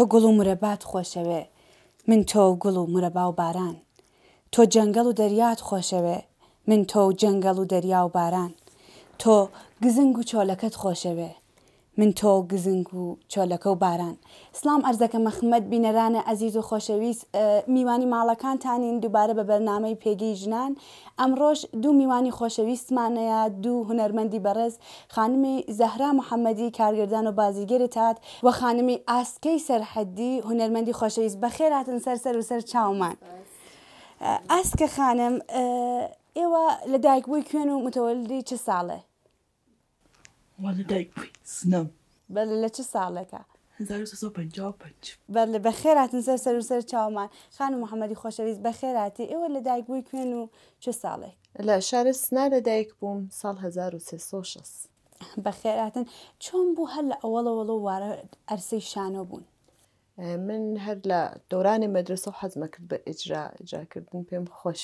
تۆ گوڵ و مرەبات خۆشەوێ من تۆ و گوڵ و مرەبا و باران تۆ جەنگەل و دەریات خۆشەوێ من تۆ و جەنگەل و دەریا و باران تۆ گزنگ و چۆلەکەت خۆشەوێ من تۆ گزنگ و چۆلەکە و باران سلام ئەرزەکە مەخمەد بینەرانە ئەزیز و خۆشەویست میوانی ماڵەکانتانین دووبارە بە بەرنامەی پێگەی ژنان ئەمڕۆژ دوو میوانی خۆشەویستمانەیە دوو هوەرمەندی بەڕێز خانمی زەهرا محەممەدی کارگردان و بازیگەری تات و خانمی ئاسکەی سەرحەدی هوەرمەندی خۆشەویست بە خێراتن سەر سەر و سەر چاومان ئاسکە خانم ئێوە لە دایکبووی کوێن و متەوەلی چه ساڵێ؟ والديك سنم بله لە چه ساڵێکە 1950 بەر لە بەخێراتن سەر سەر و سەر چاومان خان محەممەدی خۆشەویست بەخێراتی ئێوە لە دایک بووی کوێن و چه ساڵێک لە شارە سنا لە دایک بووم ساڵ 1960 بەخێراتن چۆن آه، بوو هەر لە من هەر لە دەورانی مەدرسە و حزمه کرد بە ئجرا ئجاکردن پێم کرد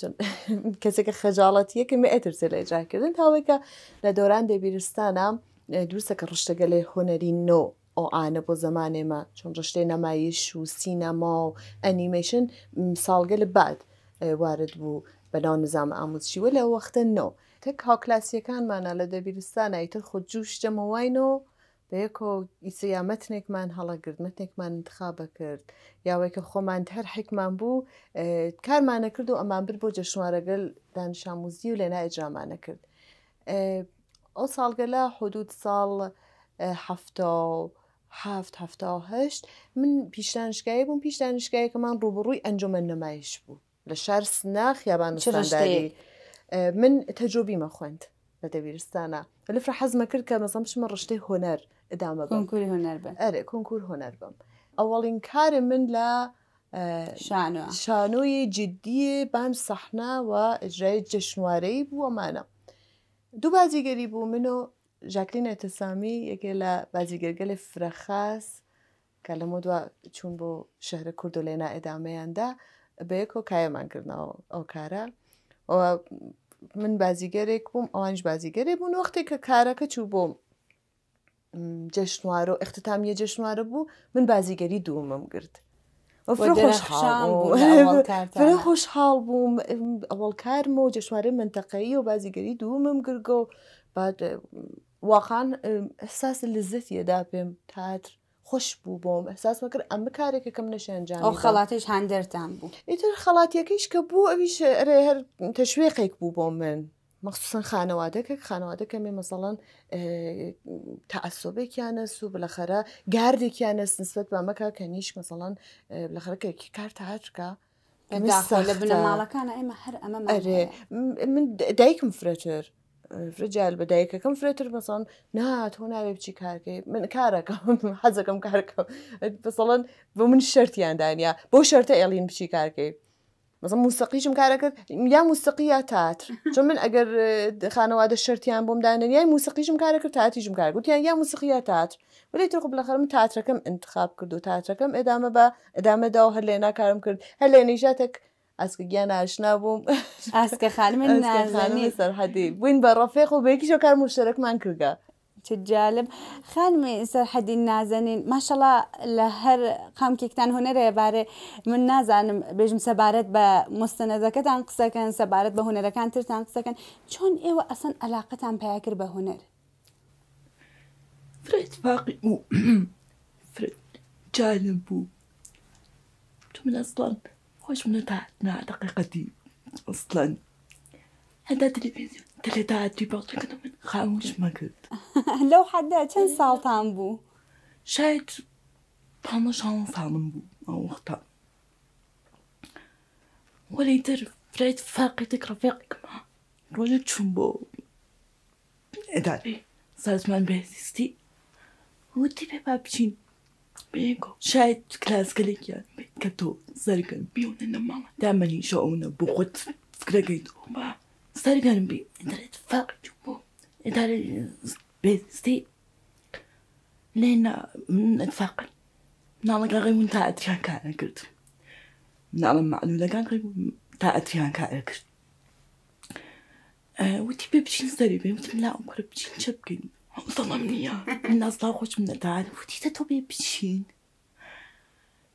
چون کسی که خجالتیه که می سل اجرا کردن تا که لدوران دبیرستانم دوسته که رشتگل هنری نو او آنه بۆ زمانه ما چون رشته نەمایش و سینما و انیمیشن سالگل بعد وارد بو به نظام نو. لە وەختە کلاسیکان تێک لده لە خود خود خۆ و بەیەکۆ ئیسیا مەتنێکمان هەڵەگرت مەتنێکمان انتخابە کرد یاوەیکە خۆمان هەر حیکمان بوو کارمانە کرد و ئەمان بر بۆ جەشوارەگەل دانشاموزی و لەنای جامانە کرد ئەو ساڵگەلا حدود ساڵ هەهشت من پیش دانشگایی بووم پیش دانشگایەکەمان ڕوبڕووی ئەنجمە نمایش بوو لە شار سنا خیابانشداری من تەجۆبیمە خوند لە دەبیرستانە لەفر حەزمە کرد کە مەزەم شمە ڕشتەی هۆنەر ئەدامە کنکوری هوەر بن ئەرێ کنکور هوەر بم ئەوەڵین کارم من لە شانۆی جددیە بام سەحنا و ئەجرای جەشنوارەی بووەمانە دوو بازیگەری بوو من و ژاکرینە تەسامی یەکێ لە بازیگەرگەلێ فرەخاس کە لە مدووە چوون بۆ شەهرە کورد و لێنا ئەدامەیاندا بەیەکۆ کایەمانکردنەوە ئەو کارە من بازیگەرێک بووم ئەوانش بازیگەری بوون وەختێک کە کارەکە چوو بۆم جشنوارە و اختتامیە جشنوارە بوو من بازیگەری دوومم گرت خۆشحاڵ بووم ئەوڵ کارمە و جشوارە منتەقەیی و بازیگەری دوومم گرگە و واخان ئەساس لزتیەدا پێم تاتر خوش بوو بۆم ئەساس وەکرد ئەمە کارێکەکەم نەشێنجان ئەو خڵاتش هەندەرتان بوو ئیتر خڵاتیەکەیش کە بوو ئەویش هەر تەشوێقێک بوو بۆ من مخصوصا خانەوادەکە خانەوادەکە مثلا مەسەڵەن اه، تعسبێکیانە سو بلەخەرە گاردێکیانە سنسبت کنیش مثلا اه، بلاخره که لەخەرەکەکی کار تاچکە لە بنە ماڵەکانە ئێمە هەر اره من دایکم فرەتر. اه، فرجال بەدایکەکەم فريتر مثلا نات هۆ ناوێ بچی کارکەی من کارەکەم حزكم کارکەم مثلا بۆ من شەرتیان دانیا بو شەرتە ئێڵین بچی کارکەی مثلا موسیقیشم کار کرد یا موسیقی یا تئاتر چون من اگر خانواده شرطیان بوم دانن یا موسیقیشم کار کرد کار یا موسیقی یا تئاتر ولی تو خب بالاخره من کم انتخاب کرد و کم ادامه با ادامه و هر کارم کرد هر از که گیان بوم از که خانم نازنی سرحدی بوین با رفیق و بیکی شو کار مشترک من کرده تجالب خال می سرحدی نازنین ماشاءالله لهر قام کیکتان هنر باره من نازنم بجم سبارت با مستندکتان قصه کن سبارت به هنرکان ترتان قصه کن چون ایو اصلا علاقتان پیاکر به هنر فرد باقي مو فرد جانبو تو من اصلا خوش من دقيقة دي اصلا هذا تلفزيون تلاتة دی باز كده من خاموش قلت لو حدا چند سال بو شايت پامش هم فهمم بو او وقتا ولی در فريد فاقدك رفيقك معه الرجل بو اداري إيه. صارت مع بهزيستي ودي بابا بابشين بينكو شايت كلاس كليك يعني كتو زرقا بيون ماما دائما يشاؤون بوقت فكرة قيدو Instagram bi internetfaqju بيستي لينا نتفاقل نعلم كان غيمون تاع أتريان كان كرت نعلم معلولة كان غيمون تاع أتريان كان كرت وتي بي بتشين سري بي وتي ملا أمكرا بتشين شبكين ظلمني الناس لا خوش من تعرف وتي تتو بي بتشين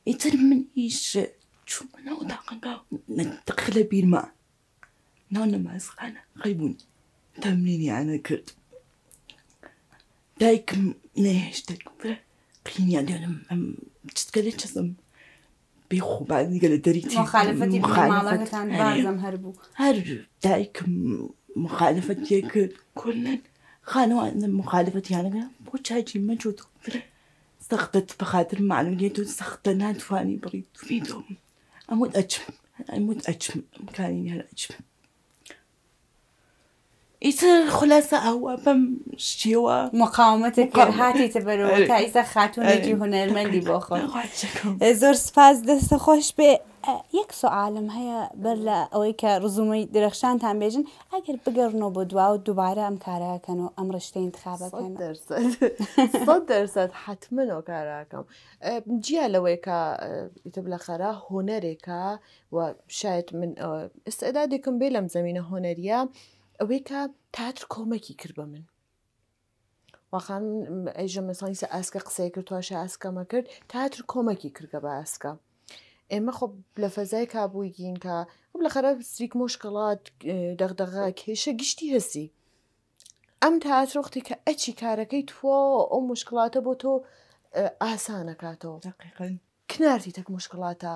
يتر من إيش شو منا وتاقن كاو نتقل بي الماء نونا ما أنا غيبوني تمنيني أنا كرت دايك نيش دايك قيني أنا تتكلم أصلا بيخو بعد قال دريتي مخالفتي مخالفتي عن بعضهم هربوا هرب دايك مخالفتي كلن خانوا مخالفتي أنا بوش هاجي ما جوتو سخطت بخاطر معلوميته سخطنا فاني بريد فيدهم أموت أجم أموت أجم مكاني هلا أجم ایسا خلاصه او بم شیوا مقاومت کرهاتی تبرو تا ایسا خاتونگی هنرمندی بخور زور سپاس دەستە خۆش بێ یەک سوعاالم هەیە بەر لە ئەوەی کە ڕزومەی درەخشانتان بێژن ئەگەر بگەڕنەوە بۆ دوا و کنو ئەم درصد ئەم درصد حتما دەرسەد کاره کاراکەم جیه لەوەی که ئیتب لە هنری که و شاید من استعدادی کن بیلم زمینه هۆنەریە ئەوەی کە تاتر کۆمەکی کرد بە من وەخان ئەیژە مەسانیسە ئاسکە قسەی کردواشە ئاسکەمە کرد تاتر کۆمەکی کردگە بە ئاسکە. ئێمە خۆ لە فەزای کابوویگین کە لە خەرب سریک مشکڵات دەغدەغا کێشە گشتی هەسی. ئەم تاترۆختی کە ئەچی کارەکەی تۆ ئەو مشکڵاتە بۆ تۆ ئاسانە کاتەوە کنارتی تەک مشکڵاتە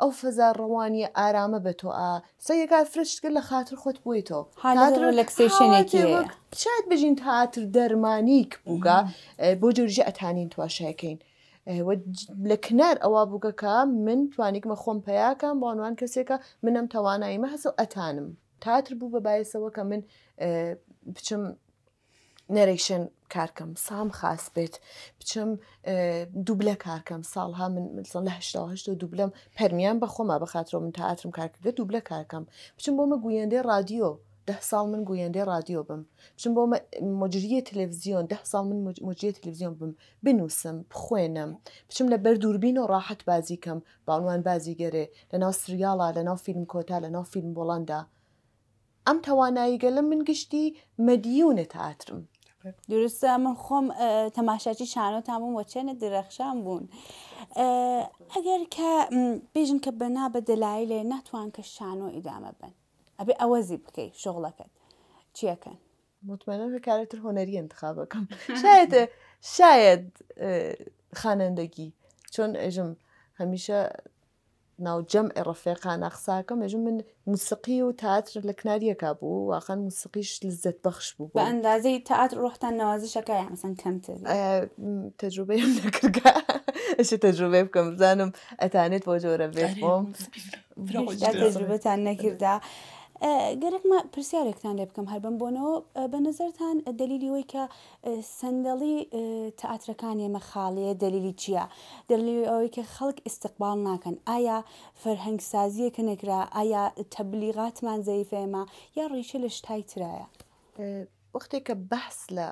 ئەو فەزار ڕەوانی ئارامە بە تۆ ئا سەگەکە فرشتکرد لە خاطر خۆت بووی تۆ لە کسێشێنێکی شاید بژین تاتر دەرمانیک بووگا بۆ جۆرجی ئەتانین تواشەکەین. لە کنار ئەوە بووگەکە من توانیکمە خۆم پیاکەم بۆنوان کەسێکە منم تەواناییمە هەسە ئەتانم تاتر بوو بە باەسەوە کە من بچم نەرێکشن کارکەم سام خاص بێت بچم دوبلە کارکەم ساڵها من لە هشتا دوبلم پەرمیان بەخۆما بەخاترۆ من تاعاترم کارکردە دوبلە کارکەم بچم بۆمە گوێندەی رادیۆ ده ساڵ من گوێندەی رادیۆ بم بچم بۆ مجریە تللویزیۆن ده ساڵ من مجریە تللویزیۆن بم بنووسم بخوێنم بچم لە بەردوربین و ڕاحت بازیکەم باوان بازیگەرێ لە ناو سریاڵە لە ناو فیلم کۆتا لە ناو فیلم بۆڵندا ئەم تەواناییگە لە من گشتی مەدیونە تاترم درسته من خم خب، تماشاچی شانو تموم و چنه درخشان بون اگر که بیژن که بنا به دلایل نتوان که شانو ادامه بن ابی بکی بکی شغلک چیه کن مطمئنا که کارتر هنری انتخاب کنم شاید شاید چون اجم همیشه ناو جمع ڕفێقانە قساکەم يجون من موسيقي و تاتر لە کناریەکە بوو واخەن موسیقیش لزت بەخش بوو بە ئەندازەی تاات ڕۆختان نەوازشەکەی ئەسەن يعني کەمتر تەجروبەیەم آه، نەکردگا ئەش تەجروبێ بکەم بزانم ئەتانێت بۆ جۆرە بێت تجربه تەجروبەتان نەکردا. گەرەکمە پرسیارێکتان لێ بکەم هەر بم بۆنەوە بە نظرتان دلیلیەوەی کە سندەڵی تەعاترەکان ئێمە خاڵەیە دلیلی چییە؟ دلیلی ئەوەی کە خەڵک استقبال ناکەن ئایا فەرهەنگسازیەکە نەکرا ئایا تەبلیغاتمان زەیفێمە یا ڕیشە لە شتای ترایە. وەختێک کە بەس لە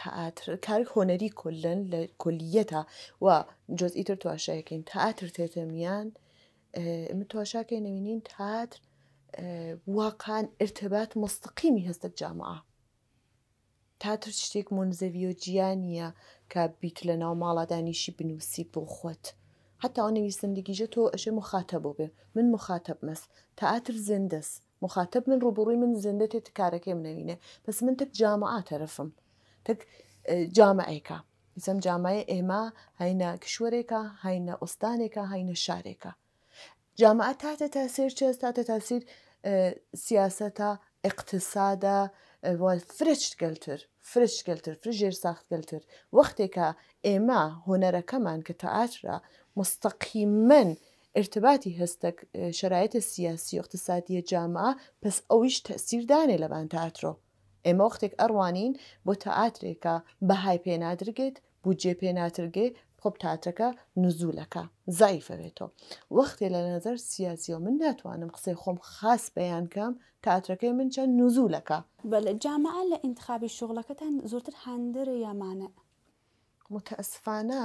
تەعاتر کار هۆنەری کلن لە کلیەتە و جۆزئیتر تواشەکەین تەعاتر تێتەمیان تۆشاکەی نەوینین تاتر واقعا ارتباط مستقیمی هەستە جامعە تاتر شتێک منزەویۆ گیانە کە بیت لە ناو ماڵادانیشی بنووسی بۆ خۆت حتا ئەو نویسندگیژە تۆ ئەشێ مخاتە بۆ بێ من مخاتب مەس تاتر زندەس مخاتب من ڕوبڕووی من زندە تێت کارەکەی منەوینە بەس من تک جامعە تەرەفم تک جامعەیەکە. زەم جامای ئێمە هەینە کشوەرێکە هەینە ئوستانێکە هەینە شارێکە جامعه تحت تاثیر چیست تحت تاثیر سیاست اقتصاد و فرشت گلتر فرشت گلتر فرژیر ساخت گلتر وقتی که ئێمە که تاعت را مستقیمن ارتباطی هست شرایط سیاسی اقتصادی جامعه پس ئەویش تەسیردانێ لەبان وقتی ئێمە با ئەڕوانین بۆ به بەهای پێنادرگێت بودجێ پێناترگێ خۆب تاتەکە نزولەکە زایفەوێتەوە وەختێ لە نظر سیاسیەوە من ناتوانم قسەی خۆم خاص بەیان کەم تاترەکەی من چەند نزولەکە بە لە جامعە لە انتخابی شوڵەکەتان زۆرتر هەندرە یامانە متەسفانە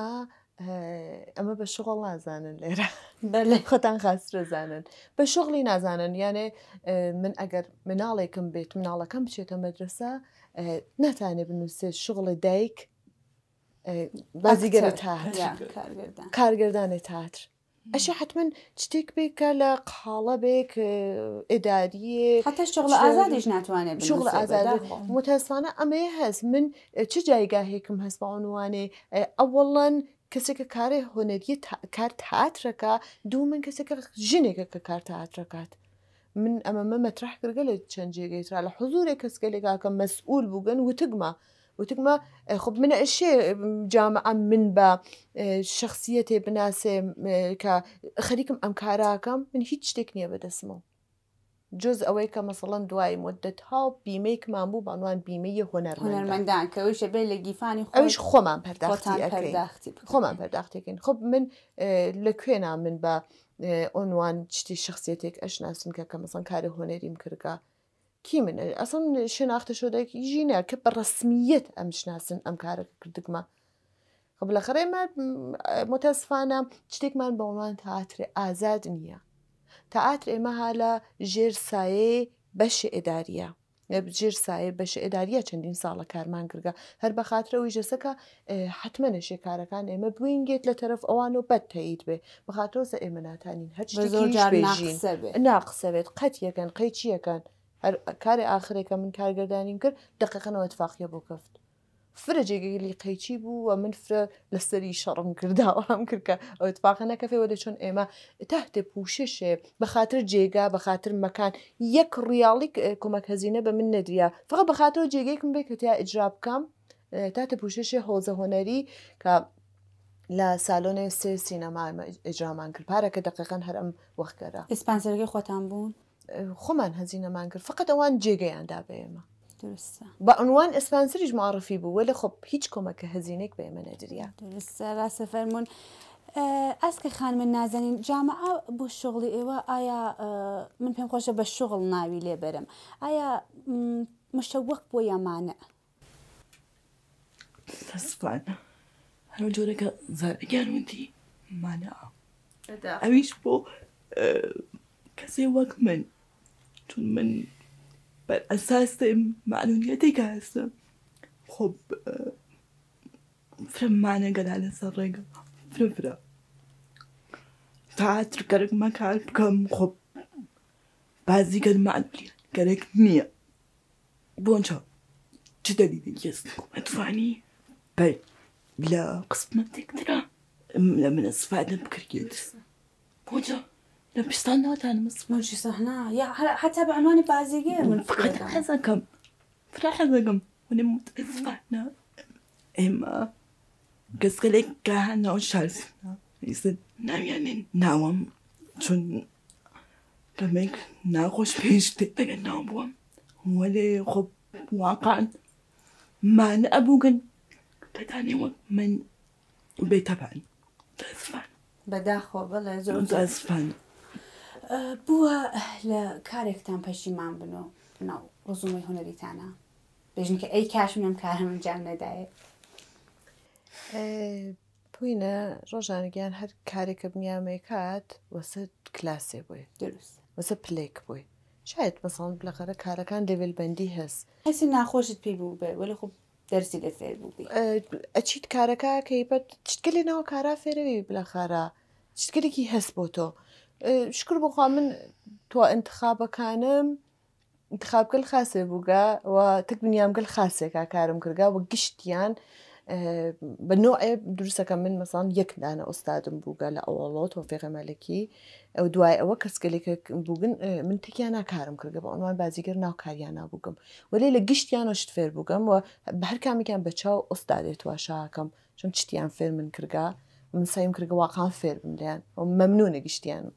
ئەمە بە شغڵ نازانن لێرە لە خۆتان خاسترەزانن بە شغلی نازانن یانێ من ئەگەر مناڵێکم بێت مناڵەکەم بچێتە مەدرسە ناتانێ بنووسێت شغڵی دایک بازیگەر کارگردان کارگردانی تاتر حتما حتمما شتێک بێکە لە بیک بێک حتی شغل شغڵ ئازادیش ناتوانێت شغل ئازاد اما ئەمەیە هست. من که هیکم هست بەوانوانێ عنوان کەسێکە کسی که کار تاترەکە دوو من که ژنێکە که کار کات من ئەمە مەمەترح که لە چەند جێگەیترا لە حزورێک کەسکە مسئول مەسئول و وتگمە. وتما خب من الشيء جامعة من با شخصيتي بناسي ك خليكم أم كاراكم من هيج تكنية بدسمه جز ئەوەی کە مەسەڵەن دوای مدت هاو بیمەیەکمان بوو بانوان بیمەیە هۆنەرمەندان کەویشە بێ لە گیفانی ئەوش خۆمان پەرداختی خۆمان پەرداختێکن خب من لەکوێنا من بە ئۆنوان شتی شخصێتێک ئەشناسم کە کە مەسەن کاری هۆنەریم کردگە کی من ئەسن شێناختە شۆدەکی ژینە کە بە ڕسمیت ئەم شناسن ئەم کارە کردگمە خب لە خەڕێمە متەسفانە شتێکمان بەڵمان تاترێ ئازاد نییە تا ئاتر ئێمە ها لە ژێر سایە بەشی ئێداریە. جێر سایە بەش ئێداریە چەندین ساڵە کارمان کرگە هەر بە خااترەوەی ژەسەکە حتممە نەشێ کارەکان ئێمە بینگێت لە تەرف ئەوان و بەت تەیت بێ بەخاتۆسە ئێمە ناتانین هەر زۆر ناقسەوێت قەت یەکەن قەیچیەکەن کار آخری ئاخرێکە من کارگردانیم کرد دقیقەنەوە اتفاقیە بۆ کەفت فرە لی قیچی بوو و من فرە لەسەری شەڕم او هەم کردکە ئەو اتفاقە چون اما تحت پوشش به خاطر بەخاطر به خاطر مکان، یک ریالی کمک هزینه به من ندیا فقط بەخاتەوە جێگەیکم بێ کە تیا ئجرا بکەم تاتە پوششێ هۆزە هۆنەری کە لە سالۆنێ سێ سینەما ئجرامان کرد پارەکە دقیقەن دقیقا ئەم وەخگەرە ئیسپانسەرگەی خۆتان بوون خۆمان هەزینەمان کرد فقط اون ئەوان جێگەیان دابێ ئێمە با عنوان اسپانسریج معرفی بود ولی خب هیچ کمک هزینه هەزینێک بە ئێمە درسته راست فرمون از اه، که خانم نازانین جامعه بۆ شغڵی ایوا آیا اه، من پیم پێم خۆشە بە شغڵ ناوی لێبەرم ئایا مشە وەک بۆ یامانە دەسپانە هەرو جۆرەکە زارگەروتی مانع اویش بو اه، کسی وقت من چون من بر اساس معلوماتك هسه خب فرم معنى قد على سرقة فرم فرم ساعات كرك ما كان كم خب بعضي قد معلومية كرك نية بونشا جدالي دي يس ادفعني بل بلا قسمة تكترا لما نصفعنا بكر يدس بونشا نبستان نوتان مش هنا يا حتى بعنواني بازيجي فقط حزكم فقط حزكم ونموت اسمعنا إما قسقلك كهنا وشالس يصير نام يعني نام شون كمك ناقش فيش تتجه نام بوم ولا خب واقعا ما أنا أبوكن تتاني من بيتابعني تسمعني بداخو بالله يزعل تسمعني بووە لە کارێکتان پەشیمان بنەوە ناو ڕزومی هوەریتانە بژنکە ئەی کاش منم کارە منجان نەدایە پوینە ڕۆژانگیان هەر کارێکە بنیامێکات وەسە کلاسێ بووی دروست وەسە پلێک بووی شاید مەسەڵ لەقەرە کارەکان دەبێلبندی هەست هەسی ناخۆشت پێی بوو بێ وەلی خوب دەرسی لە فێر بوو ئەچیت کارەکە کەیبەت چتکە لێنەوە کارا فێرەوەی بلەخارە چتکلێکی هەست بۆ تۆ شکر بخوا من تۆ انتخابەکانم انتخابگەل خاسێ بووگە و تک بنیامگەل خاسێکا کارم کردگا و گشتیان بە نوعێ دروستەکە من مەسان یەکدانە ئۆستادم بووگە لە ئەوڵۆ تۆفێغەمەلەکی ئەو دوای ئەوە کەسگەلێکە بووگن من تکیان ناکارم کردگە بە ئەوان بازیگەر ناوکاریان نابووگم ولی لە گشتیانەوە شت فێر بووگەم و بە هەر کامێکیان بەچاو ئۆستادێت واشاکەم چون چتیان فێر من کردگا من سایم کردگە واقعان فێر بم لیان و مەمنونە گشتیانم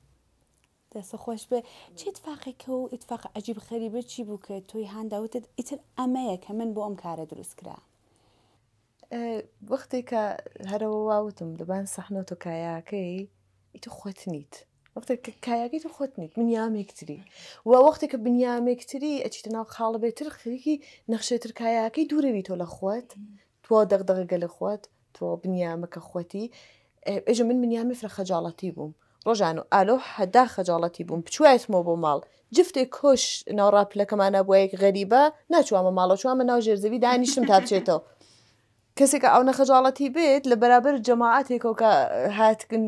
دەسە خۆش بێ چ اتفاقێکە و اتفاق عجیب خەریبە چی بوو کە تۆی هەنداوتت ئیتر ئەمەیە کە من بۆ ئەم کارە دروستکرا وەختێک کە هەرەوە واوتم دەبان سەحنە تۆ کایاکەی ئیتر خۆت نیت وەختێک کایەکەی تو خۆت نیت بنیامێکتری و وەختێک کە بنیامێکتری ئەچیتە ناو خاڵە بێتتر خەریکی نەخشێتر کایاکەی دوورەوی تۆ لە خۆت تۆ دەغدەغگە لە خۆت تۆ بنیامەکە خۆتی ئێژە من بنیامی فرە خەجاڵەتی بووم. ڕۆژان و ئالۆ هەدا خەجاڵەتی بووم بچوایتمەوە بۆ ماڵ جفتێک کۆش ناوڕاپلەکەمانە بۆ یەک غەریبە ناچوامە ماڵە چوامە ناو ژێرزەوی دانیشتم تا بچێتەوە کەسێکە ئەو نەخەجاڵەتی بێت لە بەرابەر جەماعاتێکەوەکە هاتکن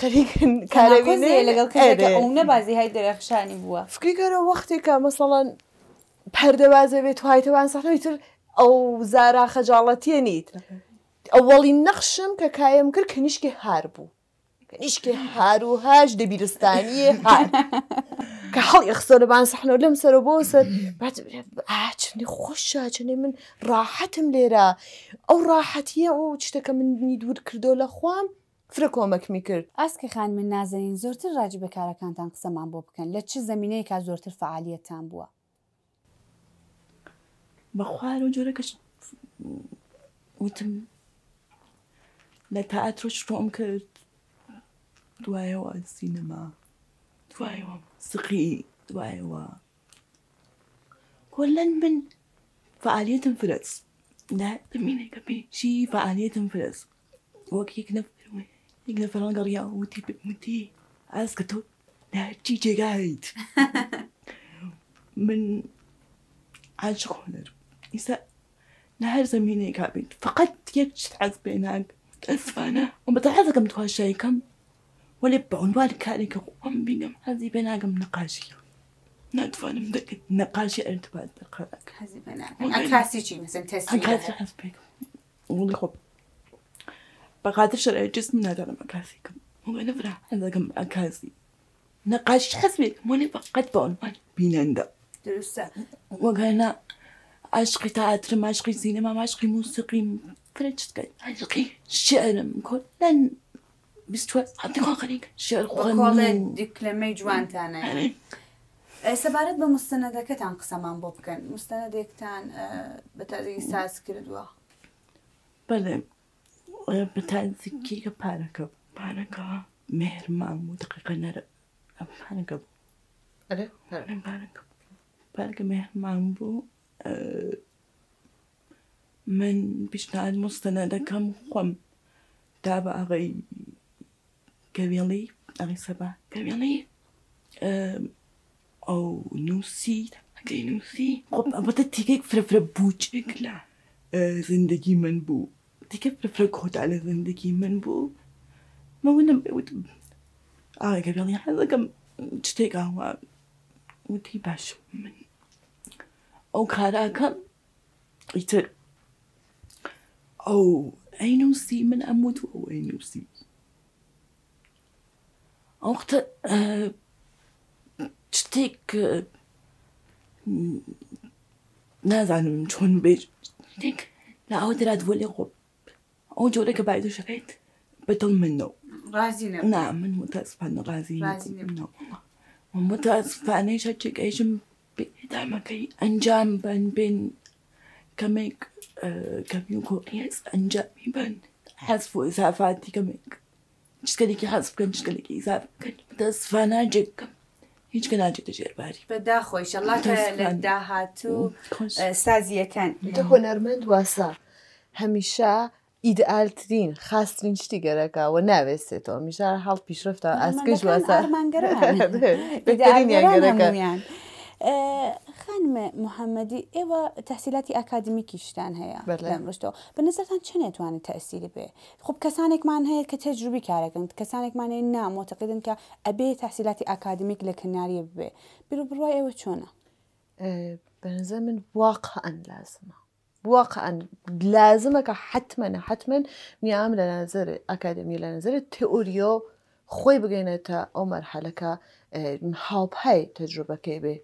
خەریکن کارەوی لەگەڵ نەبازی های دەرەخشانی بووە فکریگەرە وەختێکە مەسەڵەن پەردەوازە بێت وایتەوان سەڵی تر ئەو زارا خەجاڵەتیە نیت ئەوەڵی نەخشم کە کایم کرد کنیشکی هار بوو نیشکی هاروهاش دەبیرستانیە کە هەڵی خسۆرەبان سەحنۆ لەم سەرە بۆ سەر چندی خۆشە چنێ من ڕاحەتم لێرە ئەو ڕاحەتیە ئەو شتەکە منی دوور کردو لە خوام فرە کۆمەکمی کرد ئاسکە خان من نازەنین زۆرتر ڕاجی بەکارەکانتان قسەمان بۆ بکەن لە چ زمینەیە کا زۆرتر فعالیتان بووە بە خوار و جۆرەکەش وتم لە تاعاتۆش تۆم کرد دوايوا السينما دوايوا سقي دوايوا كل من فعالية فلس لا تميني كبي شي فعالية فلس وكي كنف يقدر فلان قرية وتي متي عايز كتو لا تجي جي قاعد من عاشق هنر يسا نهار زميني كابين فقط يكشت عز بينك أسفانة وبتعرض كم تهوى الشيء كم ولب عنوان كاريك أمي نم هذه بناقم نقاشي ندفن مدك نقاشي أنت بعد دقائق هذه بناقم أكاسي جي مثلا تسيرها أكاسي حسبك ولي خب بقادر شرع جسم نادر مكاسيكم هو نفرع هذا كم أكاسي نقاش حسبك مولي بقد بعنوان بيناندا درسة وقالنا عشقي تئاتر ما عشقي سينما ما عشقي موسيقي فرنش عشقي شعر كل لن بیستوە هەتیخوا خەریک شێرخۆڵێ دیکلەمەی جوانتانە سەبارەت بە بمستندة قسەمان بۆ بکەن مستەنەدێکتان بە تازگی ساز کردووە بەێ بە تازکی کە پارەکە پارەکەەوە مهرمان و دقیقە نەرە ئەم پارەکە بوو پارەکە مهرمان من پیشنهاد مستەنەدەکەم كم تا بە ئەغی Gabrielli, euh, oh, euh, n'arrive ah, pas. Gabrielli, euh, أو نوسي تحكي نوسي أبدا تيكيك فرفر بوجك إكلا زندگی من بو تيكيك فرفر قوت على زندگی من بو ما ونم بيوت آه قبل هذا كم تشتيك هو ودي باش من أو كم يتر أو أي نوسي من أموت أو أي نوسي Orta e, tek نزنم چون به یک لعاد رد ولی خب اون جوره که بعد شقیت بدون منو رازی نبود نه من متاسفانه رازی نبود و متاسفانه شد که ایشم در مکی انجام بن بین کمیک کمیو کوریز بند بن حذف اضافاتی کمیک چیز کنی که حذف کن چیز کنی که اضافه کن دست فنجه کم هیچ که نجی تجیر باری به ده خوش الله که لده هاتو سازیه کن ده هنرمند واسه همیشه ایدئال ترین خاص چی گره که و نوسته تو همیشه هر حال پیش رفته از کش واسه هرمنگران ایدئال گره همونیان خانمە محەممەدی ئێوە تەحسیلاتی ئاکادمیکیشتان هەیە بەرلەمشتەوە بەنظرتان چ نێتوانێت تەسیری بێ خب کەسانێکمان هەیە کە تەجروبی کارەکەن کەسانێکمان نامۆتەقدن کە ئەبێ تەحسیلاتی ئاکادمیک لە کناریە ببێ بیر بڕای ئێوە چۆنە بەنظر من اه، واقعەن لازمە واقعا لازمه که حتما حتما نیام لنظر اکادمی لنظر تئوریو خوی بگینه تا او مرحله که هاڵپ هەی تەجربەکەی بێ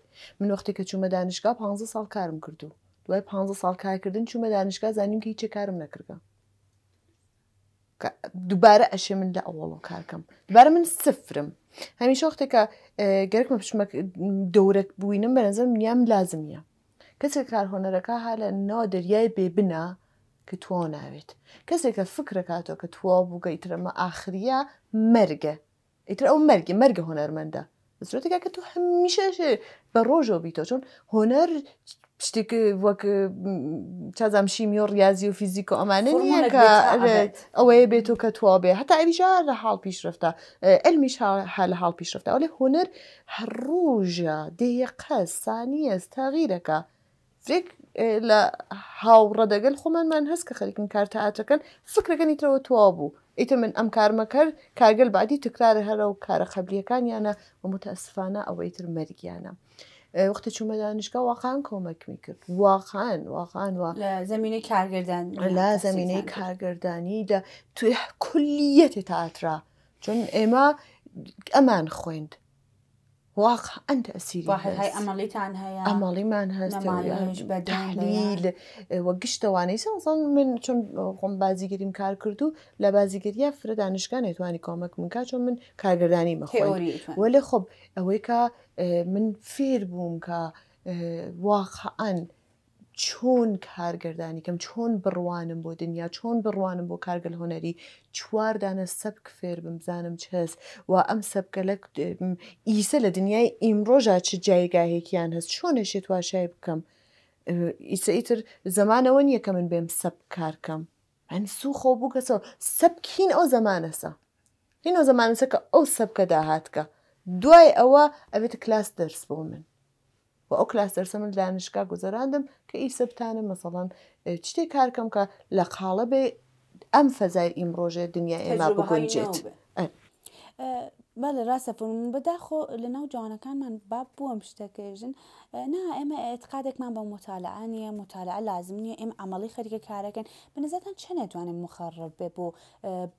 من وەختی کە چوومە دانیشگا 15 سال کارم کردو دوای 15 سال کارکردن چوومە دانیشگا زانیم کە هیچ کارم نەکردە دووبارە ئەشێ من لە ئەوڵۆ کارکەم دوبارە من سفرم هەمیشە وختێکە گەرکمە پشمە دەورەك بووینم بەنەزم نیام لازم نیە کەسێک کارهۆنەرەکە ها لە ناو دەریای بێبنا کە توۆ ناوێت کەسێکە فکرەکاتەوە کە تووا بووگە ئیترەمە ئاخریە مەرگە ئیتر ئەو مەرگی مەرگە هۆنەرمەندە لە سرەتێککە تۆ هەمیشەشێ بە ڕۆژەوە چون هنر هۆنەر که وەک چازام شیمی و ریاضی و فیزیک و ئەمانە نیەکە ئەوەیە بێت و کە توا بێ هەتا ئەویژا لە علمیش حال حال ها لە حاڵ پیشرفتە ئەوێ هۆنەر هەڕوژە است سانیە که فرێک لە هاوڕە دەگەل خۆمانمان هەست کە خەریکن کارتەعاتەکەن فکرەکەنی ترەوە توا بوو ئیتر من ئەم کارمەکەر کارگەل بعدی تکرارە هەرە و کارە خەبریەکانیانە و ئەوەی ئەوەیتر مەرگیانە. وقتی چومە دانشگاه واقعا کمک میکرد واقعا واقعا زمینه کارگردان لا زمینه کارگردانی توی کلیت را، چون ئێمە ئەمان خوێند واقعا تاثيري واحد هاي عمليته عنها يا هست. ما عنها تحلیل و گشتوانه ایسا مثلا من چون قم بازیگریم کار کردو لبازیگری فرد دانشگاه نتوانی کمک من که چون من کارگردانی مخوی ولی خب اوی که من فیر بوم که واقعاً چۆن کارگردانی کەم چۆن بڕوانم بۆ دنیا چۆن بڕوانم بۆ کارگەل هۆنەری چواردانە سەبک فێر بمزانم چەست و ئەم سەبکە لە ئیسە لە دنیای ئیمڕۆژە چ جایگاهێکیان هەست چۆنێشێ تواشای بکەم ئیسە ئیتر زمانەوە نییە کە من بێم سەب کارکەم ئەن سوخۆ بوو کەسەوە سەبکین ئەو زمانەسە لینەوە زمانەسە کە ئەو سەبکە داهاتکە دوای ئەوە ئەوێت کلاس دەرس بۆ من و ئەو کلاسەرسەمن دانشکا گوزەراندم کە ئیسەبتانم مەسەڵان شتێک اه، کارکەم کە لە قاڵە بێ ئەم فەزای ئیمڕۆژێ دنیا ئێمە بگونجێت. اه، بە لە ڕاستەفرون بەداخۆ لە ناو جوانەکانمان باب بووم شتەکەژن اه، نا ئێمە ئەتقادێکمان بە مطالعە نیە مطالعە لازم نیە ئێم ئەمەڵی خەرگە کارەکەن بنەزەتان چە نەتوانم مخەڕب بێ بۆ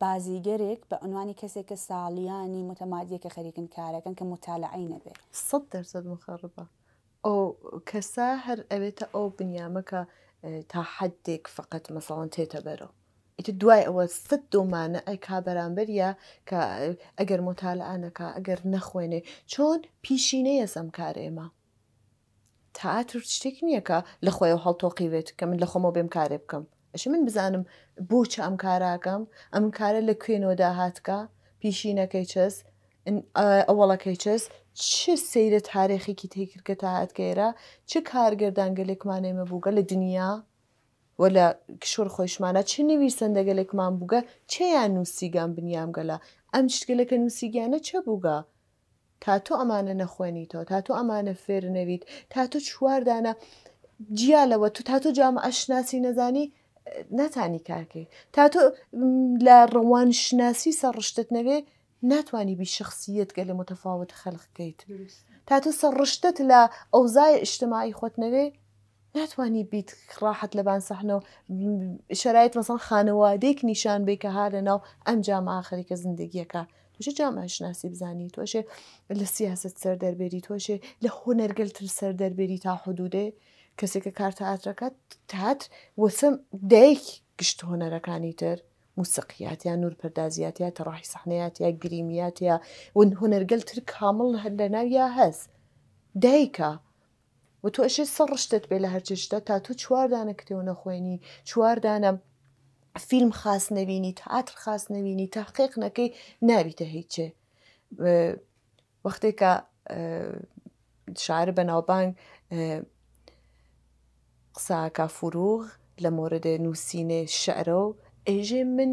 بازیگەرێک بە ئەنوانی کەسێک کە ساڵیانی متەمادیەکە خەریکن کارەکەن کە مطالعی نەبێ ١ دەرسەد مخەڕبە. ئەو کەسە هەر ئەوێتە ئەو بنیامەکە تا حدێک فقط مەسەڵان تێتە بەرەوە ئیتر دوای ئەوە سەد دۆمانە ئەیکا بەرامبەرە کە ئەگەر مۆتالعاانەکە ئەگەر نەخوێنێ چۆن پیشینەیە سەمکار ئێمە تاتر شتێک نییەکە لە خۆی و هەڵتۆقی بێت کە من لە خۆمە بێم کارێ بکەم ئەش من بزانم بۆچە ئەم کاراکەم ئەم کارە لە کوێنەوە داهاتکە پیشینەکەی چەس ئەوەڵەکەی چەس چ سەیرە تاریخێکی تێکردکە تا هاتگەێرە چ کارگەردانگەلێکمانێمە بووگە لە دنیا وە لە کشور خۆشمانە چ نویسەندەگەلێکمان بووگە چیان نووسیگان بنیام گەلا ئەم شتگەلەکە نووسیگیانە چە بووگە؟ تا تۆ ئەمانە نەخوێنیتەوە تا تۆ ئەمانە فێر نەویت تا تۆ چواردانە جیالەوە تو تا تۆ جام ئەشناسی نەزانی ناتانی کارکەی تا تۆ لە ڕەوان شناسی سەڕشتت نەوێ ناتوانانی بی شخصیت گە لە متەفاوت خەلقکەیت تاتە سەر ڕشتت لە ئەوزای اجتماعی خۆتنەوێ ناتوانانی بیت ڕاحت لەبان سەحنەوە شرایط مەسەن خانەوادەیەك نیشان بێ کە ها لە ناو ئەم جام ئاخری کە زندگیەکە توش جاماشناسی بزانی تۆشێ لە سیاست سەر دەربێری تۆشێ لە هۆنەرگەلتر سەر دەربێری تا حدودێ کەسێکە کارتەعاتەکەت تات وەسم دایک گشت هۆنەرەکانی تر. موسیقیات یا نورپەردازیات یا تەڕاحی سەحنەیات یا گریمیات یا ون هوەرگەل تر کامڵ هەر لە ناویا هەز دایکە و تۆ ئەشێ سەر ڕشتت بێ لە هەرچشتە تا تو چواردانە کتێو نەخۆێنی چواردانە فیلم خاص نەبینی تاتر خاص نەبینی تاقیق نەکەی نابیتە هیچێ وەختێکە شار بەناوبانگ قساکە فروغ لە مۆرەدە نووسینێ شعرە و ئێژێ من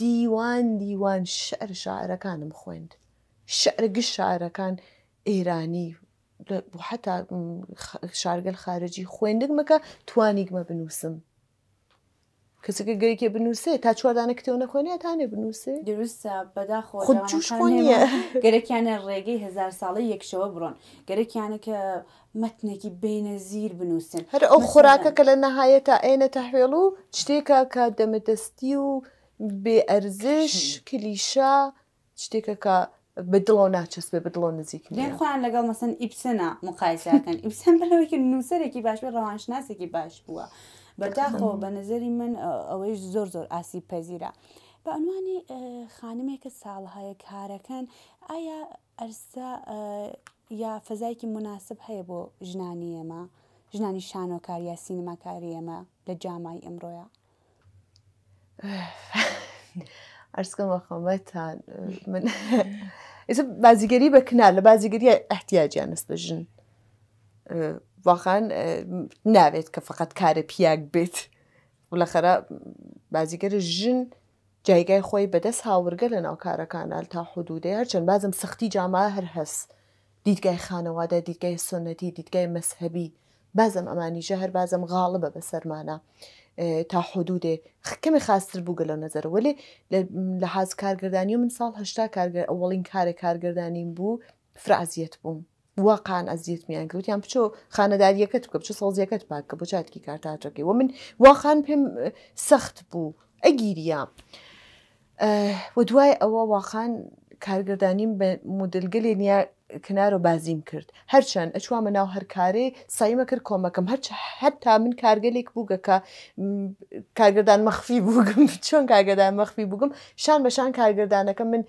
دیوان دیوان شعر شاعرەکانم خوێند شعر گشت شاعرەکان ئێرانی حتا شارگەل خارجی خوێندگمەکە توانیگمە بنووسم کەسەکە گەریکێ بنووسێ تا چواردانە کتێو نەخۆنیە تانێ بنووسێ دروستە بەداخۆ جوش خۆنیە گەرەکیانە ڕێگەی هزار ساڵی یەکشەوە بڕۆن گەرەکیانە کە مەتنێکی بینەزیر بنووسن هەر ئەو خۆراکە کە لە نەهایە تا ئێنە تەحوێڵ و شتێکە کە دەمەدەستی و بێ ئەرزش کلیشا شتێکە کە بدڵۆ ناچەس بێ بدڵۆ نزیک خۆیان لەگەڵ مەسن ئیبسنە مقایسەکەن ئیبسن بەلەوەی نووسەرێکی باش بێ ڕەوانشناسێکی باش بووە. بەداخۆ بە نظری من ئەوەیش زۆر زۆر ئاسی پەزیرە. بە ئەنوانی خانمێکە ساڵهەیە کارەکەن ئایا ئەرسا یا فەزایکی مناسب هەیە بۆ ژنانی ئێمە ژنانی شانۆکاری یا سینماکاری ئێمە لە جامای ئەمڕۆیە ئەرسکەم بەخۆمەتان من ئێستا بازیگەری بەکنار لە بازیگەری ئەحتیاجیان نست بە ژن واخان ناوێت کە فقط کارە پیاک بێت و لە خەرە بازیگەرە ژن جایگای خۆی بەدەست هاورگە لە ناو کارەکانال تا حدودەیە چەند بازم سختی جاما هەر هەست دیدگای خانەوادە دیدگای سنەتی دیدگای مەسهبی بازم ئەمانیژە هەر بازم غاڵبە بە سەرمانە تا حدودێ کەمی خاستر بووگە لە نەزەرەوەێ لە حاز کارگردانی و من ساڵ هشتا کارگر ئەوڵین کارە کارگردانیم بوو فرازیت بووم بووە قان ئەزیت میان کردوتیان بچۆ خانەداریەکەت بکە بچ سەڵزیەکەت پاکە بۆ چاتکی کارتاتەکەی و من واخان پێم سەخت بوو ئەگیریە و دوای ئەوە واخان کارگردانیم بە مدلگەلی نیە کنار و بازیم کرد هەرچەند ئەچوامە ناو هەرکارێ سایمە کرد کۆمەکەم هەرچ هەتا من کارگەلێک بووگەکە کارگردان مەخفی بووگم چۆن کارگەدان مەخفی بووگم شان بەشان کارگردانەکە من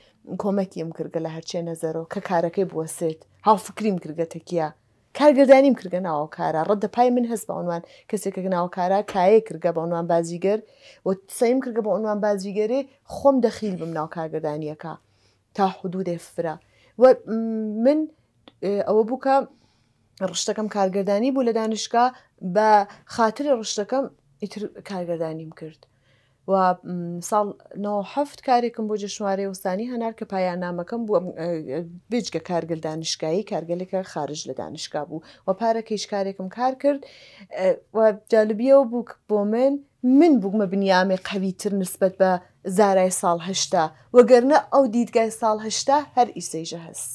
کۆمەکیم کردگە لە هەرچێ نەزەرەوە کە کارەکەی بوەسێت هاوفکریم کرگەتەکیە کارگردانیم کرگە ناوەکارە ڕەدە پای من هەست بە عنوان کەسێکە ناوەکارە کایە کرگە بە عنوان بازیگەر و سەیم کرگە بە عنوان بازیگەرێ خۆم دەخیل بم ناو کارگردانیەکە تا حدودێ فرە. من ئەوە بووکە ڕشتەکەم کارگردانی بوو لە دانیشکا بە خاطر ڕشتەکەم ئیتر کارگردانیم کرد. و ساڵ هەفت کارێکم بۆ جشوارەی وستانی هەنار کە پایان نامەکەم بوو بچگە کارگل دانیشگایی کارگەلێکە خارج لە دانیشگا بوو و پارەکەیش کارێکم کار کرد جالبیەوە بوو بۆ من من بوومە بنیامێ قەویتر نسبت بە زارای ساڵ هشتا وەگەرنە ئەو دیدگای ساڵ هشتا هەر ئیسەیژە هەست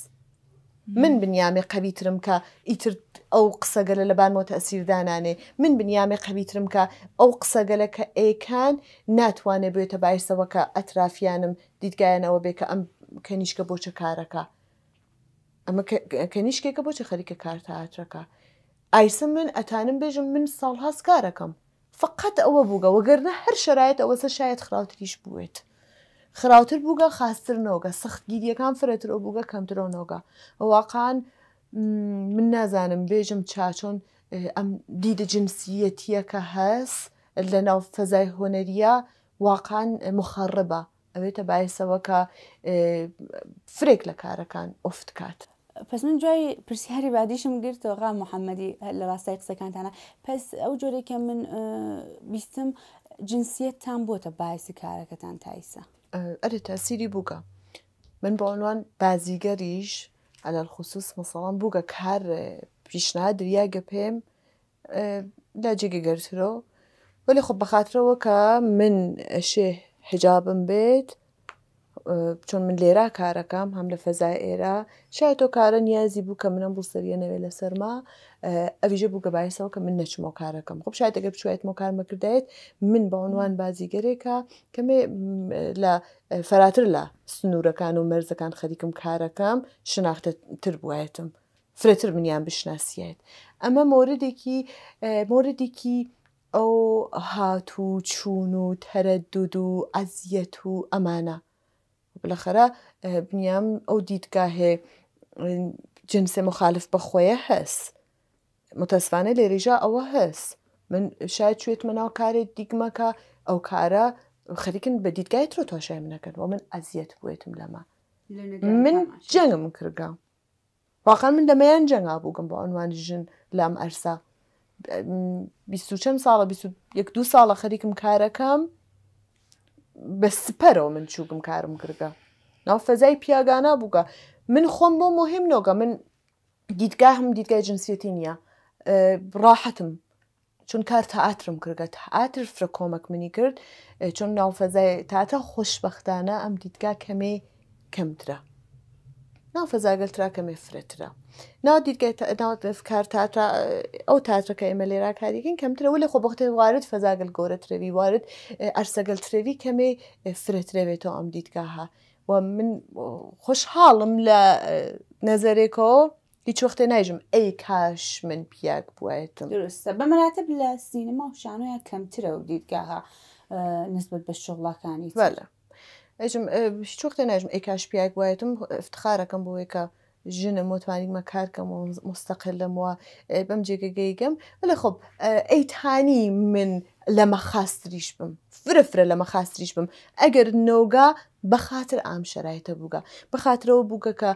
من بنیامێ قەویترم کە ئیتر ئەو قسەگەلە لەبان مۆتە ئەسیردانانێ من بنیامێ قەویترم کە ئەو قسەگەلە کە ئێکان ناتوانێ بێتە باعیسەوە کە ئەترافیانم دیدگایانەوە بێ کە ئەم کەنیشکە بۆچە کارەکە ئەمە کەنیشکێکە بۆچە خەریکە کارتە ئااتەکە ئایسم من ئەتانم بێژم من ساڵ هاس کارەکەم فقط ئەوە بووگە وەگەرنە هەر شرایەت ئەوەسە شاید خراوتریش بووێت خراوتر بووگە خاستر نۆگە سەختگیریەکان فرەتر ئەو بووگە کەمترۆ نۆگە ئەوواقان من نازانم بێژم چاچۆن ئەم دیدە جنسیەتیەکە هەست لە ناو فەزای هۆنەریە واقعان مخەڕبە ئەوێتە بایسەوە کە فرێک لە کارەکان ئۆفتکات. پس من جای پرسیاری بعدیشم گرت و غا محمدی لراستای قصه كانت انا پس او جوری که من اه، بیستم جنسیت تان بوتا باعث کارکتان تایسا اه، اره تأثیری بوگا من با عنوان بازیگریش على الخصوص مثلا بوگا کار پیشنهاد ریا گپیم اه، لا جێگە گەرترەوە ولی خب بەخاترەوە که من شێ حجابم بێت چۆن من لێرا کارەکەم هەم لە فەزای ئێرا شاید تۆ کارە نیازی بوو کە منم بڵسەریە نەوێ لە سەرما ئەویژە بوو گە باعیسەوە کە من نەچمۆ کارەکەم خب شاید دەگە بچێت مۆ کارمەکردایت من بە عنوان بازیگەرێکە کەمێ لە فراتر لە سنوورەکان و مەرزەکان خەریکم کارەکەم شناختەتر بواەتم فرەتر منیان بشناسیێت ئەمە مۆردێکی مۆردێکی ئەو هاتوو چوون و تەرەدود و ئەزیەت و ئەمانە بالاخرە بنیام ئەو دیدگاهێ جنسێ مخالف بەخۆیە هەس متەسفانە لێرێژا ئەوە هەس من شاید کوێت منناو کارێک دیگمەکە ئەو کارە خەریکن بە دیدگای تۆ تۆشای منەکەن و من ئەزیەت بێتم لەمە من جەنگم کرگا واقعا من دەمەیان جەنگا بووگم بۆ ئەنوانی ژن لام ئەرسا چەند ساڵە یەک دو ساڵە خەریکم کارەکەم بە و من چوکم کارم کرده، ناو فەزای پیاگانە بووگە من خۆم بۆ مهم نۆگە من دیدگاه هەم دیدگای جنسیەتی نییە ڕاحتم چون کار تەعاترم کردگە تەعاتر فرە منی کرد چون ناو فەزای تاتە خۆشببختانە ئەم دیدگاه کەمێ کەمترە نافەزاگەل تراکەمێ فرێترا ناو دیگەێتە کار تاتە ئەو تاترەکە ئێمە لێرا کاریکن کەمترەوە لە خۆبختێ وارد فەزاگەل گەورەترەوی وارد ئەرسەگەل ترەوی کەمێ فرێترەوێتەوە ئەم دیدگاها و من خۆشحاڵم لە نەزەرێکەوە هیچ وەختێ نایژم ئەی کاش من پیاک بووایتم درستە بەمەراتە لە سینەما و شانۆیان کەمترە و دیدگاها نسبت بە شغڵەکانی بەە. ئەژم چۆختێ ناژم ئێکاش پیاک وایەتم افتخارەکەم بۆ ێکە ژنە مۆتوانیمە کارکەم و مستەقلم وە بەم جێگە گەیگەم بەڵێ خۆب ئەیتانی من لەمە خاستریش بم فرفرە لەمە خاستریش بم ئەگەر نۆگا بەخاتر ئام شەرایەتە بووگە بەخاترەوە بووگە کە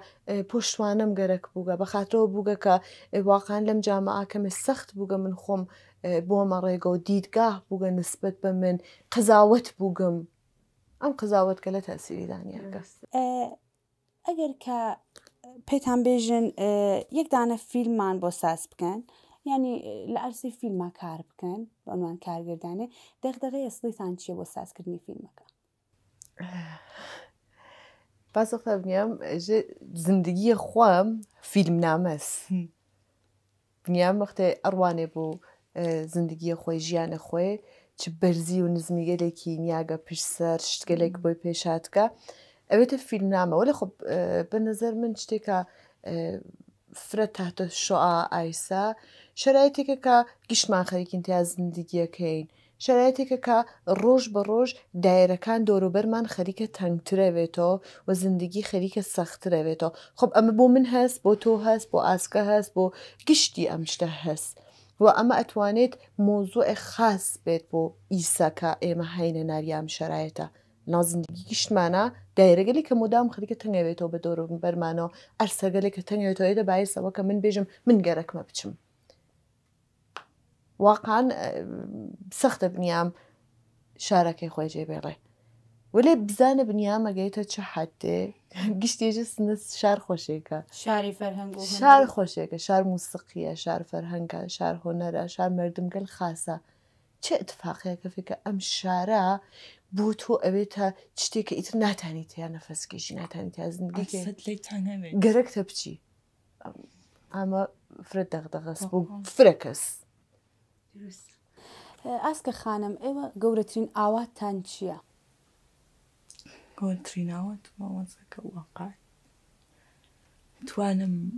پشتوانم گەرەک بووگە بەخاترەوە بووگە کە واقعان لەم جامەعاکەمە سەخت بووگە من خۆم بۆمە ڕێگە و دیدگاه بووگە نسبت بە من قەزاوت بووگم ئەم قزاوت کە لە اگر ئەگەر کە پێتان بێژن یەکدانە فیلمان بۆ یعنی بکەن یعنی لە ئەرسی فیلما کار بکەن بەنوان کارگردانێ دەغدەغی ئەسڵیتان چیە بۆ سازکردنی فیلمەکە پاسخدا بنیام زندگی خۆم فیلم نامەس بنیام وەختێ ئەڕوانێ بۆ زندگی خۆی ژیانە خۆی چ بەرزی و نزمی گەلێکی نیاگە پیشسەر شتگەلێک بۆی پێشاتکە ئەوێتە فیلمنامەوە لە خۆ بەنظر من شتێکە فرە تاتە شعا ئایسا شرایەتێکە کە گشتمان خەریکین تیا زندگیەکەین. شرایەتێکە کە ڕۆژ بە ڕۆژ دایرەکان دۆروبەرمان خەریکە تەنگترەوێتەوە و زندگی خەریکە سەختترەوێتەوە خب ئەمە بۆ من هەست بۆ تۆ هەست بۆ ئاسکە هەست بۆ گشتی ئەم شتە هەست و ئەمە ئەتوانێت مۆزۆی خاص بێت بۆ ئیسەکە ئێمە هەینە ناریام شرایەتە نازندگی گشتمانە دایرەگەلی کە مدام خەریکە تەنگەوێتەوە بە دۆرم بەرمانەوە ئەرسەگەلێک کە تەنگەوێتەوە دە باعسەوە کە من بێژم من گەرەکمە بچم واقعان سەختە بنیام شارەکەی خۆی جێبێڕێ وەێ بزانە بنییا مەگەیتە چه حتێ گشتێژە سنە شار خۆشێکە شاری فەرهنگ شار خۆشێکە شار موسقیە شار فەرهەنگە شار هۆنەرە شار مردمگەل خاصە چه اتفاقەیەکە فکە ئەم شارە بۆ تۆ ئەوێتە شتێککە ئیتر ناتانی تیا نەفەسکیشی ناتانی تا زندگی گەرەک تە بچی ئەمە فرە دەغدەغەس بوو فرەکەس ئاسکە خانم ئێوە گەورەترین ئاواتان چییە؟ going through now and tomorrow once I go واقعي توانم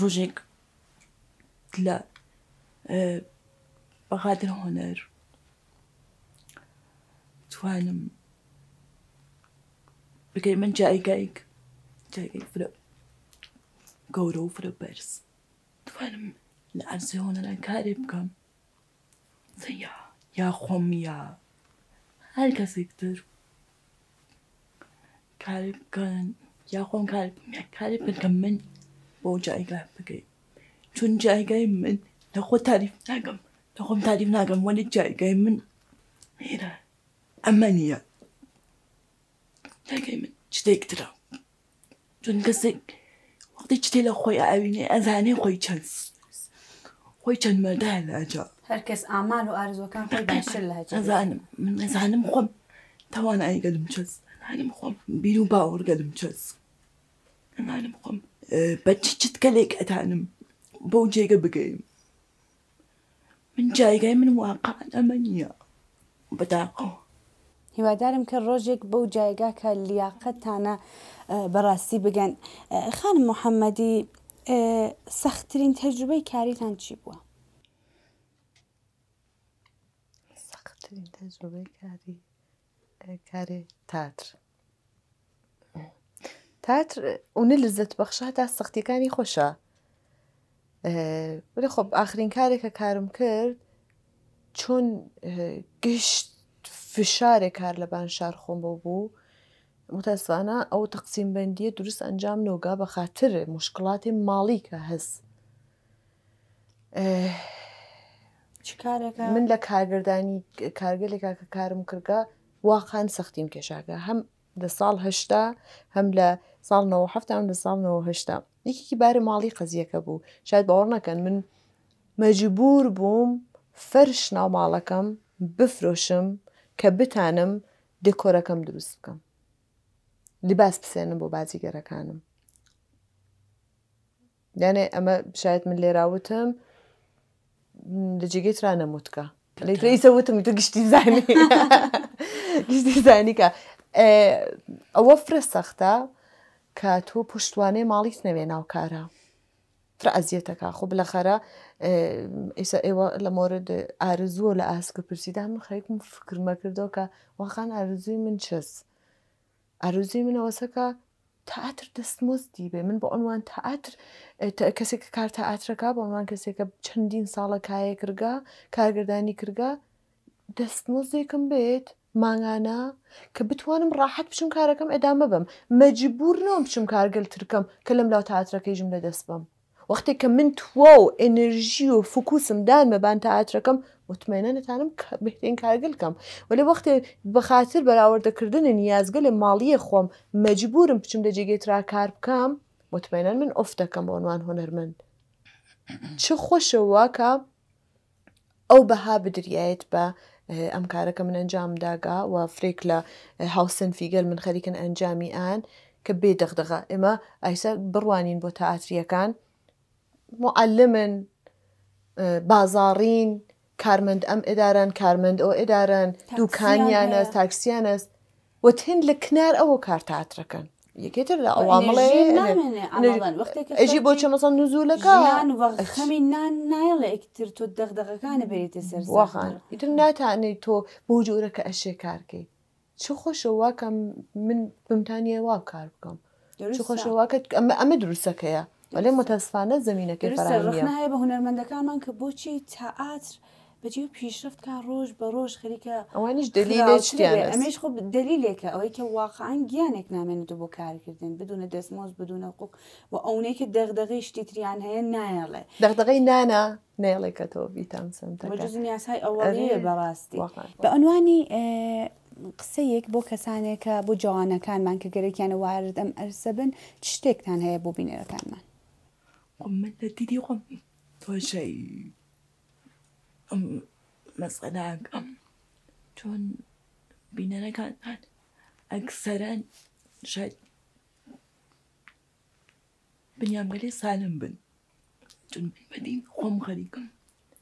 روجك لا أه بغادر هنر توانم بكي من جاي جايك جاي جايك فلو قورو فلو بارس توانم لأنسي هنا لأنكاري بكم زي يا خم يا Kalkesiegel. Kalken, jakon kalpen, ja kalpen kammen, boja iglapagi. Tun jai gaimen, تاخد تعريف ناقم تاخد تعريف ناقم ولد جاي جاي من هنا أمانية جاي من جديك ترى جون قصدك وقت جدي لأخوي أعويني أذاني خوي شانس خوي شان ما دهل أجا هەرکەس ئامال و ئارزوەکان خۆی باشتر لە هەج زانم من نەزانم خۆم تاوانایی گەدم چەس نانیم خۆم بیر و باوەڕ گەدم چەس نانیم خۆم اه، بەچی چت گەلێک ئەتانم بەو جێگە بگەیم من جایگای من واقعان ئەمە نییە بەداقەوە هیوادارم کە ڕۆژێک بەو جایگا کە تانا اه، بەڕاستی بگەن اه، خانم محەممەدی سەختترین تەجروبەی کاریتان چی بووە؟ باشترین تەجربەی کاری کارێ تاتر تاتر اونە لزت بەخشا تا سەختیەکانی خۆشە برە خۆب ئاخرین کارێکە کارم کرد چۆن گشت فشارێک کار لە بان شار خۆمبە بوو متەسوانە ئەو تەقسیم بەندیە دروست ئەنجام نۆگا بە خاطر مشکلاتی ماڵی کە هەست من لە کارگردانی کارگەلێکا کە کارم کردگە واقعان سەختیم کێشاکە هەم لە ساڵ هشتا هەم لە ساڵ 1970 هەم لە ساڵ1970 یەکێکی بارە ماڵی قزیەکە بوو شاید باوەڕ نەکەن من مەجبور بووم فەرش ناوماڵەکەم بفرۆشم کە بتانم دکۆرەکەم دروست بکەم لباس بسێنم بۆ بازیگەرەکانم یانێ ئەمە شاید من لێراوتم دەجێگەی ترانەمو بکە لەیترئیسە وتم تو گشتی زانی گشتی زانیکە ئەوە فرە سەختە کە تۆ پشتوانێ ماڵیت نەوێ ناوکارە فرعزیەتەکە خۆ بلەخەرە ئێستا ئێوە لە مورد ئارزووە لە ئاسکە پرسیدا من خەیکم فکرمەکردەوە کە وەخان ئارزووی من چەس ئارزوی منەوەسەکە تەاتر دەستمۆستی بێ من بە ئەوان تەاتر کەسێک کار تەاترەکە بەڵمان کەسێکە چەندین ساڵە کایە کرگا کارگردانی کرگا دەستمۆزێکم بێت ماگانە کە بتوانم ڕاحەت بچم کارەکەم ئەدامە بم مەجبور نەوە بچم کارگەلترکەم کە لەم لاو تەاترەکەیژم لە دەست بم وەختێک کە من توە و ئەنرژی و فکوسم دان مەبان تەاترەکەم مطمئنە نتانم بهترین کارگل کەم ولی وەختێ بەخاتر بەراوردەکردنی نیازگە لە ماڵیە خۆم مەجبورم بچم لە جێگەی تررا کار بکەم مطمئنەن من ئۆف دەکەم بۆنوان هۆنەرمەند چ خۆشەواکە ئەو بەها بدریایت بە ئەم کارەکە من ئەنجام داگا و فرێک لە هاوسن فیگەل من خەریکن ئەنجامی ئان کە بێ دەغدەغا ئێمە ئایسا بڕوانین بۆ تەعاتریەکان معلمن بازارین کارمند ئەم ئێداران کارمند او ئێداران دوکانیان است تاکسیان ئەست وتن لە کنار ئەوە کارتەاتەکەن یەکێتر لە مثلا بۆ چە مەسەڵ نزولەکان خەمی نان تو ئەکتتر تۆ دەغدەغەکانە بێتە چ خوش واکم من بمتانیا وا کار بکەم چ خۆشەواکە ئەمە دروستەکەیە بەڵێ متەسفانە زمینینەکەی بە هوەرمەندەکانمان بەجێ پیشرفت کا ڕۆژ بە ڕۆژ خەریکە ئەوانیش ئەمەش خۆ دلیلێکە ئەوەی کە واقعان گیانێک نامێنێتەوە بۆ کارکردن بدونە دەستمۆز بدونە قوک و ئەوەی کە دەغدەغی شتیتریان هەیە نایڵێ دەغدەغی نانە نێڵێکەتەوە ویتام سنتەجززی یاسای ئەوەیە بەڕاستی بە ئەنوانی قسەیەک بۆ کەسانێکە بۆ جوانەکانمان کە گەرەکیانە وارد ئەم ئەرسە بن شتێکتان هەیە بۆ بینەرەکانمان. قمت دیدی قم تۆ شەی මස්කනාගම් چۆن بینەرەکانتان ئەکسەرەن شاید بنیامگەلی سالم بن چون بەدین خم خەریکم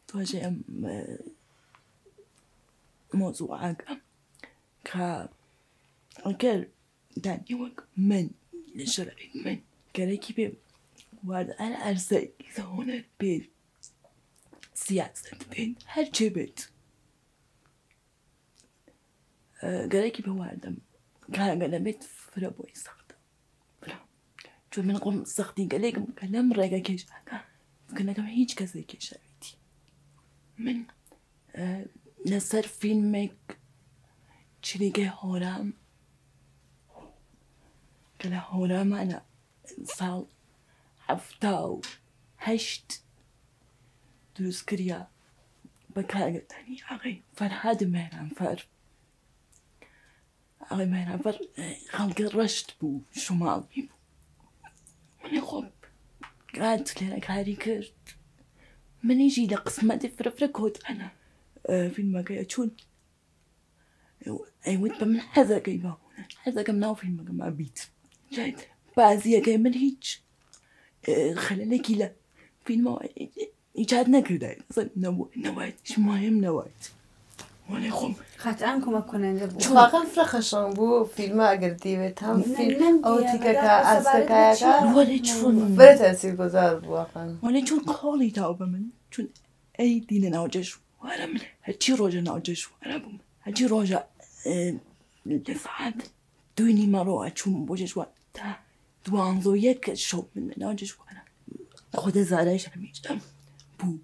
تۆژێ ئەم موضوع ئاگەم کە ئەگەر دانی وەک من من شەرعی من گەرەکی پێ واردە ئەرسەی زەهۆنەر پێ هل جبت سياسة هرجبت قال بوالدم قلمت فلا بوي سخت فلا شو من قوم سختي قليك قلم ريقا كيش قلنا كم هيج كذا كيش عبيتي من آه، نصر فيلمك شريكي هورام قال هورام أنا صار عفتاو هشت دوز كريا بقى تاني أغي هاد فرهاد مهران فر أغي مهران فر خلق الرشد بو شمال بيبو مني خوب قاعد لنا كاري كرت من يجي لقسمة فرفرة كود أنا في المكا أتشون أي ود بمن حذا قي باهونا هذا قم ناو في المكا ما بيت جايد بعزية قي من هيج اه، خلالي كيلا في الموعد يجادنا كذا نويت نويت شو مهم نويت وانا خم خات انكم اكون عند شو كان فرخ شنبو فيلم اقرتي بيت هم فيلم او تيكا كا استكا كا ولا شون برت اسير گذار واقعا وانا چون قولي تاوب من چون اي دين انا وجش وانا من هجي روجا انا وجش وانا بم هجي روجا لفعاد دويني مرو اچوم بوجش تا دوانزو یک شو من انا وجش وانا خود زارش همیشه من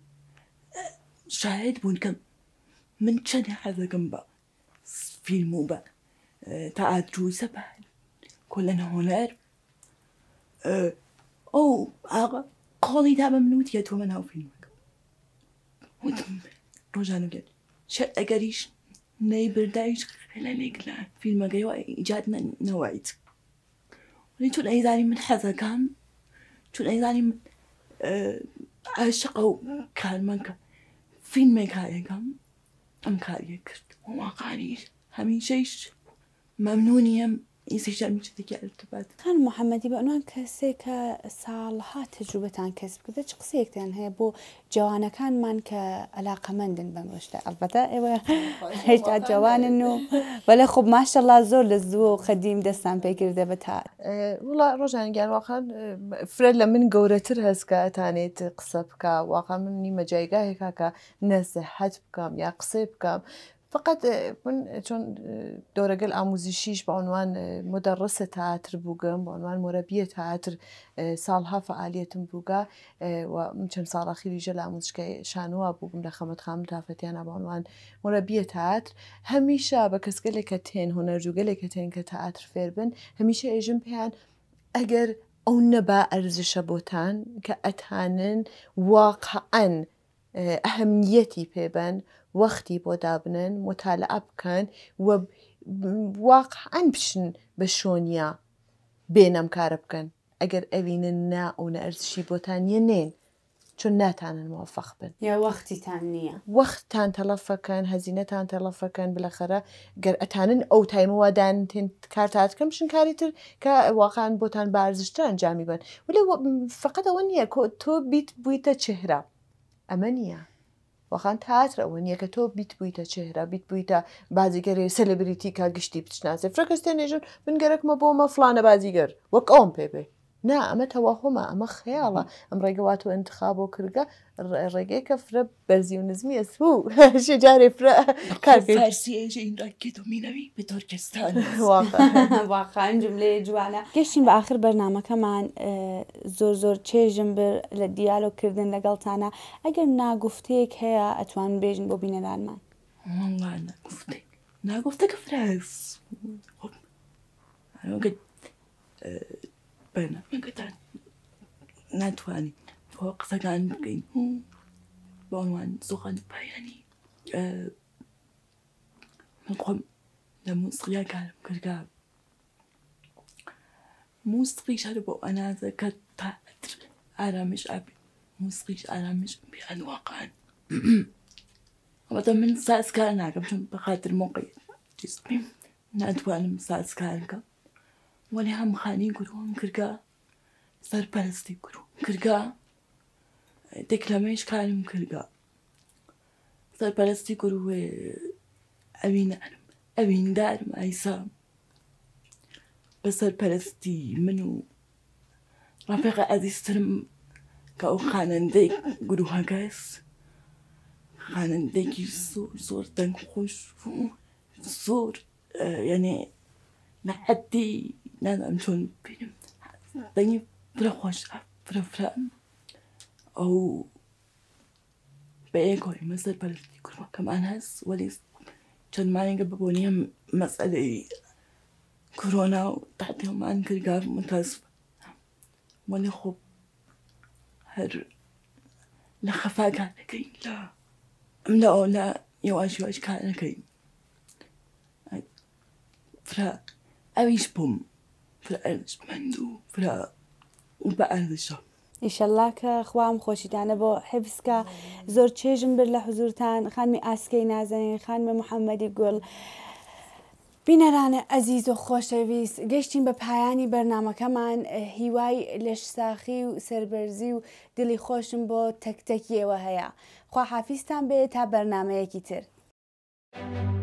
ሻሄድቡን ምንቸን في الموبا تعاد جو سبع كلنا هنار أو أغا قولي دابا منوت يا في الموبا ودم رجعنا قال شد أقريش ناي بردايش خلا في فيلم قايوا إجادنا نوعيت ولي تو أي من حذا كان تو أي ذاري من shaqow kaalmanka finmay kaayagam am kaayagir wamaqaaniis hamiishaysh mamnuuniyam isishaan mijtigi altabaad tan maxamedi banaan kaseeka saalaha tajrubetan kasbida chiqseektan he bu jawanakan manka alaqamandin bamishda albata ewa hejta jawaninu wala khub mashallah zor lezu qadim dastan pekirde bata wala rojan gal waqan fred la min gawratir haska tanet qisabka waqan min majayga hekaka nasihat bkam ya qisabkam فقط اه، من چون اه، دورگل آموزشیش به عنوان اه، مدرسه تئاتر بودم به عنوان مربی تئاتر سالها فعالیتم بوگا و چند سال اخیر جل آموزش که شانو شانوا در لخمت خام تفتیان به عنوان مربی تئاتر همیشه به کسگلی که تین هنر جوگلی که تین که تئاتر فربن همیشه ایجم پیان اگر اون نبا ارزش بۆتان که ئەتانن واقعا اهمیتی پیبن وەختی بۆ دابنن مطالعە بکەن و واقعەن بشن بە شۆنیا بێنەم کارە بکەن ئەگەر ئەوینن نا و نەرزشی بۆتان یە نێن چون ناتانن موفق بن یا وەختیتان نییە وەختتان تەلەفەکەن هەزینەتان تەلەفەکەن بلەخەرە گەر ئەتانن ئەو تایمەوادان کارتاتکەم شن کاری تر کە واقعان بۆتان بارزشتە ئەنجامی بن ولی فقط ئەوە نییە تۆ بیت بوویتە چهرا ئەمە نییە وەخان تاترە ئەوە نییە کە تۆ بیت بوویتە چهرا بیت بوویتە بازیگەری سەلبریتی کا گشتی بچناسێ فرەکەستێ نێژن من گەرەکمە بۆمە فلانە بازیگەر وەک ئەوم پێ بێ نا ئەمە تەواخۆمە ئەمە خەیاڵە ئەم ڕێگەوات و ئەنتخاب و کردگە ڕێگەی کە فرە بەرزی و نزمی ئەسوو شێ جارێ فرە کارسیینەوی بۆرکستان واقعان جملێ جوانە گەشتین بە آخر بەرنمەکەمان زۆر زۆر چێژم بر لە دیالۆکردن لەگەڵتانە ئەگەر ناگفتەیەک هەیە ئەتوان بێژن بۆ بینەدانمان ناگفتەکە فراز ربنا ناتواني فوقتك عن بكي بعنوان سخن بياني من آه، قم لموسيقى كان كركاب موسيقى شرب أنا ذكرت مش أبي موسيقى مش بأن يعني واقعا وطبعا من ساس كان عقب بخاطر موقع جسمي نادوان من ساس كان كم گرو هم کرگا سر پرستی گرو کرگە دەکلەمەش کارم کرگە سەرپەرستی گروێ ئەوینارم ئەویندارم ئایسا بە پرستی منو رفیق عزیزترم که کە ئەو خانەندەی گروهەگەس خاننده زۆر زور زور خۆش خوش زور یعنی نەحەتی 那纯毕竟等于不能换啥，不能分，أو بيكون مثل بلدي كمان هس وليس كان ما يقببوني مسألة كورونا وتحتهم عن كل قاف متاسفة ولا خوب هر لا خفا كان لكي لا لا لا يواش يواش كان لكي فرا أبيش بوم ئیشەللا کە خوام خۆشیدانە بۆ حبسکە زۆر چێژم بر لە حزورتان خانمی ئاسکەی نازانین خانمە محەممەدی گوڵ. بینەرانە ئەزیز و خۆشەویست گەشتین بە پایانی بەرنمەکەمان هیوای لەش ساخی و سربەرزی و دلی خۆشم بۆ تەکتەکیەوە هەیە خواحافیستان بێت تا بەرنمەیەکی تر. Thank you.